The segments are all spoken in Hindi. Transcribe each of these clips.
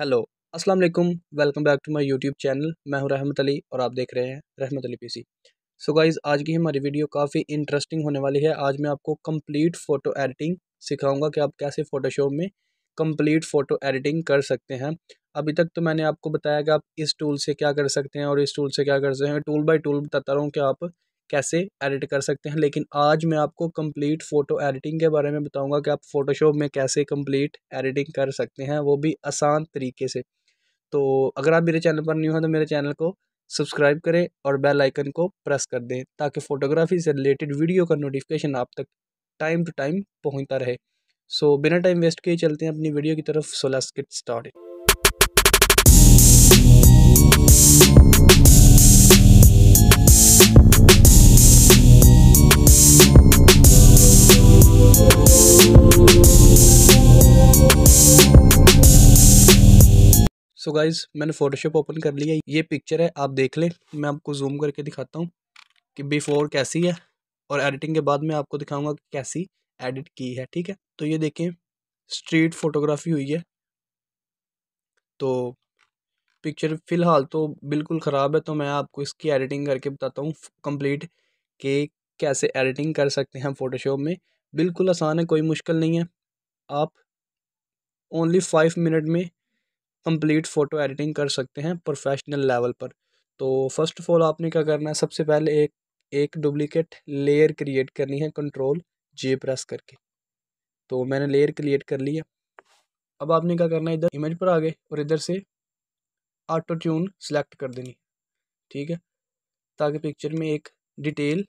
हेलो अस्सलाम वालेकुम welcome back to my YouTube channel मैं हूं रहमत अली और आप देख रहे हैं Rahmat Ali PC so so guys आज की हमारी वीडियो काफ़ी इंटरेस्टिंग होने वाली है आज मैं आपको कंप्लीट फ़ोटो एडिटिंग सिखाऊंगा कि आप कैसे फ़ोटोशॉप में कंप्लीट फ़ोटो एडिटिंग कर सकते हैं अभी तक तो मैंने आपको बताया कि आप इस टूल से क्या कर सकते हैं और इस टूल से क्या कर सकते हैं टूल बाई टूल बताता रहा हूँ कि आप कैसे एडिट कर सकते हैं लेकिन आज मैं आपको कंप्लीट फ़ोटो एडिटिंग के बारे में बताऊंगा कि आप फ़ोटोशॉप में कैसे कंप्लीट एडिटिंग कर सकते हैं वो भी आसान तरीके से तो अगर आप मेरे चैनल पर न्यू हैं तो मेरे चैनल को सब्सक्राइब करें और बेल आइकन को प्रेस कर दें ताकि फ़ोटोग्राफी से रिलेटेड वीडियो का नोटिफिकेशन आप तक टाइम टू टाइम पहुँचता रहे सो बिना टाइम वेस्ट किए चलते हैं अपनी वीडियो की तरफ so let's get start so so guys मैंने फोटोशॉप ओपन कर लिया ये पिक्चर है आप देख लें मैं आपको जूम करके दिखाता हूँ कि बिफ़ोर कैसी है और एडिटिंग के बाद मैं आपको दिखाऊंगा कि कैसी एडिट की है ठीक है तो ये देखें स्ट्रीट फोटोग्राफी हुई है तो पिक्चर फ़िलहाल तो बिल्कुल ख़राब है तो मैं आपको इसकी एडिटिंग करके बताता हूँ कंप्लीट कि कैसे एडिटिंग कर सकते हैं फ़ोटोशॉप में बिल्कुल आसान है कोई मुश्किल नहीं है आप ओनली फाइव मिनट में कंप्लीट फ़ोटो एडिटिंग कर सकते हैं प्रोफेशनल लेवल पर तो फर्स्ट ऑफ ऑल आपने क्या करना है सबसे पहले एक एक डुप्लीकेट लेयर क्रिएट करनी है कंट्रोल जे प्रेस करके तो मैंने लेयर क्रिएट कर लिया अब आपने क्या करना है इधर इमेज पर आ गए और इधर से ऑटो ट्यून सेलेक्ट कर देनी ठीक है ताकि पिक्चर में एक डिटेल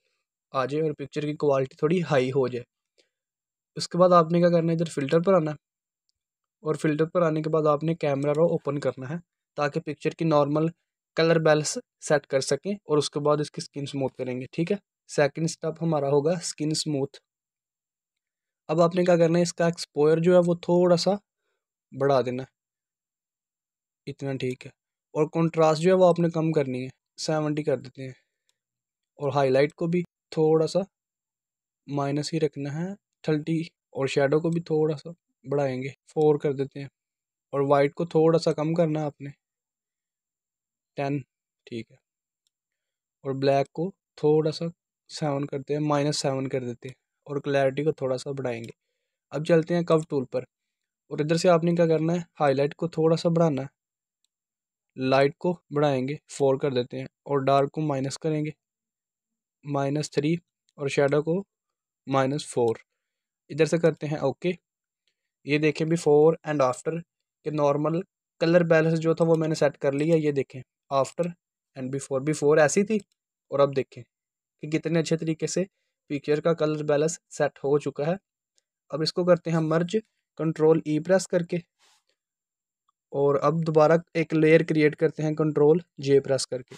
आ जाए और पिक्चर की क्वालिटी थोड़ी हाई हो जाए उसके बाद आपने क्या करना है इधर फिल्टर पर आना और फ़िल्टर पर आने के बाद आपने कैमरा रो ओपन करना है ताकि पिक्चर की नॉर्मल कलर बैलेंस सेट कर सकें और उसके बाद इसकी स्किन स्मूथ करेंगे ठीक है सेकंड स्टेप हमारा होगा स्किन स्मूथ अब आपने क्या करना है इसका एक्सपोयर जो है वो थोड़ा सा बढ़ा देना इतना ठीक है और कंट्रास्ट जो है वो आपने कम करनी है सेवेंटी कर देते हैं और हाईलाइट को भी थोड़ा सा माइनस ही रखना है थर्टी और शेडो को भी थोड़ा सा बढ़ाएंगे फोर कर देते हैं और वाइट को थोड़ा सा कम करना है आपने टेन ठीक है और ब्लैक को थोड़ा सा सेवन करते हैं माइनस सेवन कर देते हैं और क्लैरिटी को थोड़ा सा बढ़ाएंगे अब चलते हैं कव टूल पर और इधर से आपने क्या करना है हाईलाइट को थोड़ा सा बढ़ाना है लाइट को बढ़ाएंगे फोर कर देते हैं और डार्क को माइनस करेंगे माइनस थ्री और शेडो को माइनस फोर इधर से करते हैं ओके ये देखें बिफोर एंड आफ्टर कि नॉर्मल कलर बैलेंस जो था वो मैंने सेट कर लिया ये देखें आफ्टर एंड बिफोर बिफोर ऐसी थी और अब देखें कि कितने अच्छे तरीके से पिक्चर का कलर बैलेंस सेट हो चुका है अब इसको करते हैं मर्ज कंट्रोल ई प्रेस करके और अब दोबारा एक लेयर क्रिएट करते हैं कंट्रोल जे प्रेस करके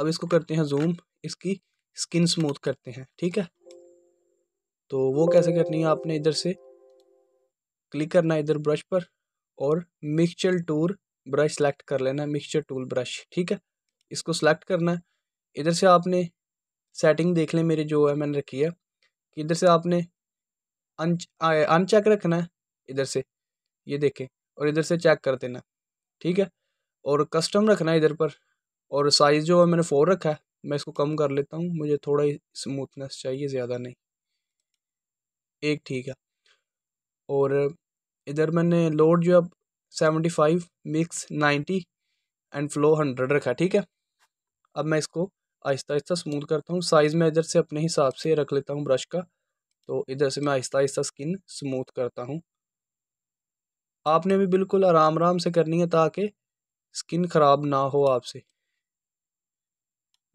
अब इसको करते हैं जूम इसकी स्किन स्मूथ करते हैं ठीक है तो वो कैसे करनी है आपने इधर से क्लिक करना है इधर ब्रश पर और मिक्सचर टूर ब्रश सेलेक्ट कर लेना है मिक्सचर टूल ब्रश ठीक है इसको सेलेक्ट करना है इधर से आपने सेटिंग देख लें मेरी जो है मैंने रखी है कि इधर से आपने अनचेक रखना है इधर से ये देखें और इधर से चेक कर देना ठीक है और कस्टम रखना है इधर पर और साइज़ जो है मैंने फोर रखा है मैं इसको कम कर लेता हूँ मुझे थोड़ा ही स्मूथनेस चाहिए ज़्यादा नहीं एक ठीक है और इधर मैंने लोड जो अब seventy five mix ninety and flow hundred रखा ठीक है अब मैं इसको आहिस्ता आहिस्ता स्मूथ करता हूँ साइज़ मैं इधर से अपने हिसाब से रख लेता हूँ ब्रश का तो इधर से मैं आहिस्ता आहिस्ता स्किन स्मूथ करता हूँ आपने भी बिल्कुल आराम आराम से करनी है ताकि स्किन ख़राब ना हो आपसे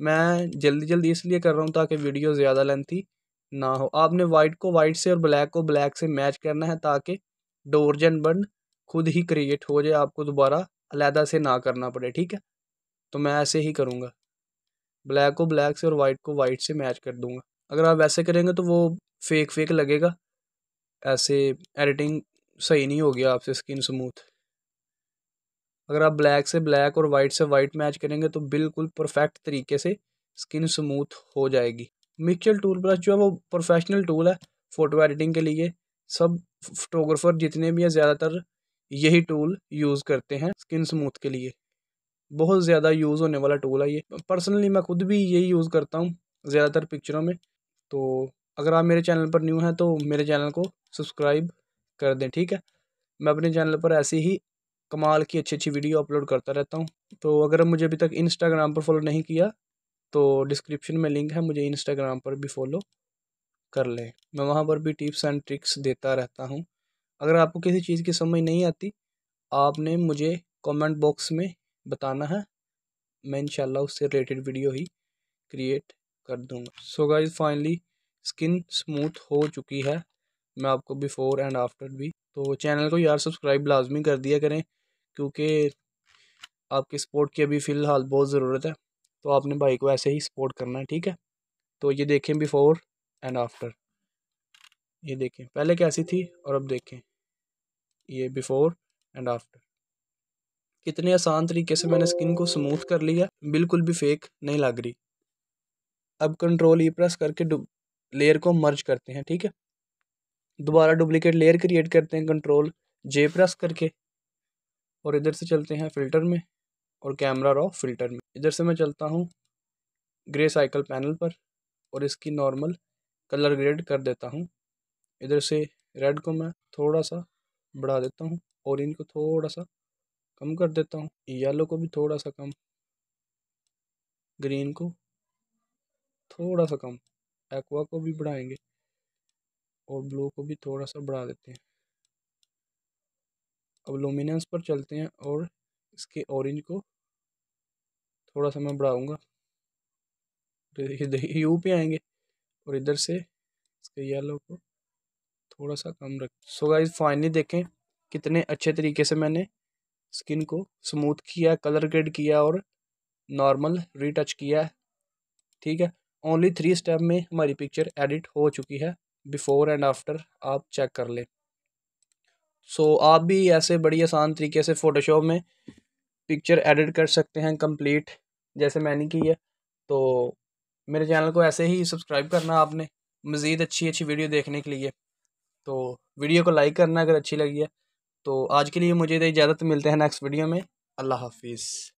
मैं जल्दी जल्दी इसलिए कर रहा हूँ ताकि वीडियो ज़्यादा लेंथी ना हो आपने वाइट को वाइट से और ब्लैक को ब्लैक से मैच करना है ताकि डोरजन बन खुद ही क्रिएट हो जाए आपको दोबारा अलहदा से ना करना पड़े ठीक है तो मैं ऐसे ही करूँगा ब्लैक को ब्लैक से और वाइट को वाइट से मैच कर दूँगा अगर आप ऐसे करेंगे तो वो फेक फेक लगेगा ऐसे एडिटिंग सही नहीं होगी आपसे स्किन स्मूथ अगर आप ब्लैक से ब्लैक और वाइट से वाइट मैच करेंगे तो बिल्कुल परफेक्ट तरीके से स्किन स्मूथ हो जाएगी मिक्सल टूल ब्रश जो है वो प्रोफेशनल टूल है फ़ोटो एडिटिंग के लिए सब फोटोग्राफर जितने भी हैं ज़्यादातर यही टूल यूज़ करते हैं स्किन स्मूथ के लिए बहुत ज़्यादा यूज़ होने वाला टूल है ये पर्सनली मैं खुद भी यही यूज़ करता हूँ ज़्यादातर पिक्चरों में तो अगर आप मेरे चैनल पर न्यू हैं तो मेरे चैनल को सब्सक्राइब कर दें ठीक है मैं अपने चैनल पर ऐसी ही कमाल की अच्छी अच्छी वीडियो अपलोड करता रहता हूँ तो अगर मुझे अभी तक इंस्टाग्राम पर फॉलो नहीं किया तो डिस्क्रिप्शन में लिंक है मुझे इंस्टाग्राम पर भी फॉलो कर लें मैं वहाँ पर भी टिप्स एंड ट्रिक्स देता रहता हूँ अगर आपको किसी चीज़ की समझ नहीं आती आपने मुझे कमेंट बॉक्स में बताना है मैं इंशाल्लाह उससे रिलेटेड वीडियो ही क्रिएट कर दूँगा so guys finally skin smooth हो चुकी है मैं आपको बिफ़ोर एंड आफ्टर भी तो चैनल को यार सब्सक्राइब लाजमी कर दिया करें क्योंकि आपके सपोर्ट की अभी फ़िलहाल बहुत ज़रूरत है तो आपने भाई को ऐसे ही सपोर्ट करना है ठीक है तो ये देखें बिफोर एंड आफ्टर ये देखें पहले कैसी थी और अब देखें ये बिफोर एंड आफ्टर कितने आसान तरीके से मैंने स्किन को स्मूथ कर लिया बिल्कुल भी फेक नहीं लग रही अब कंट्रोल ई प्रेस करके लेयर को मर्ज करते हैं ठीक है दोबारा डुप्लीकेट लेयर क्रिएट करते हैं कंट्रोल जे प्रेस करके और इधर से चलते हैं फिल्टर में और कैमरा रॉ फिल्टर में इधर से मैं चलता हूँ ग्रे साइकिल पैनल पर और इसकी नॉर्मल कलर ग्रेड कर देता हूँ इधर से रेड को मैं थोड़ा सा बढ़ा देता हूँ ऑरेंज को थोड़ा सा कम कर देता हूँ येलो को भी थोड़ा सा कम ग्रीन को थोड़ा सा कम एक्वा को भी बढ़ाएंगे और ब्लू को भी थोड़ा सा बढ़ा देते हैं अब लुमिनेंस पर चलते हैं और इसके ऑरेंज को थोड़ा सा मैं बढ़ाऊँगा यू पे आएंगे और इधर से इसके येलो को थोड़ा सा कम रख सो गाइस फाइनली देखें कितने अच्छे तरीके से मैंने स्किन को स्मूथ किया कलर ग्रेड किया और नॉर्मल रीटच किया ठीक है ओनली थ्री स्टेप में हमारी पिक्चर एडिट हो चुकी है बिफ़ोर एंड आफ्टर आप चेक कर लें सो so, आप भी ऐसे बड़ी आसान तरीके से फ़ोटोशॉप में पिक्चर एडिट कर सकते हैं कंप्लीट जैसे मैंने की है तो मेरे चैनल को ऐसे ही सब्सक्राइब करना आपने मज़ीद अच्छी अच्छी वीडियो देखने के लिए तो वीडियो को लाइक करना अगर अच्छी लगी है तो आज के लिए मुझे इजाज़त मिलते हैं नेक्स्ट वीडियो में अल्लाह हाफिज़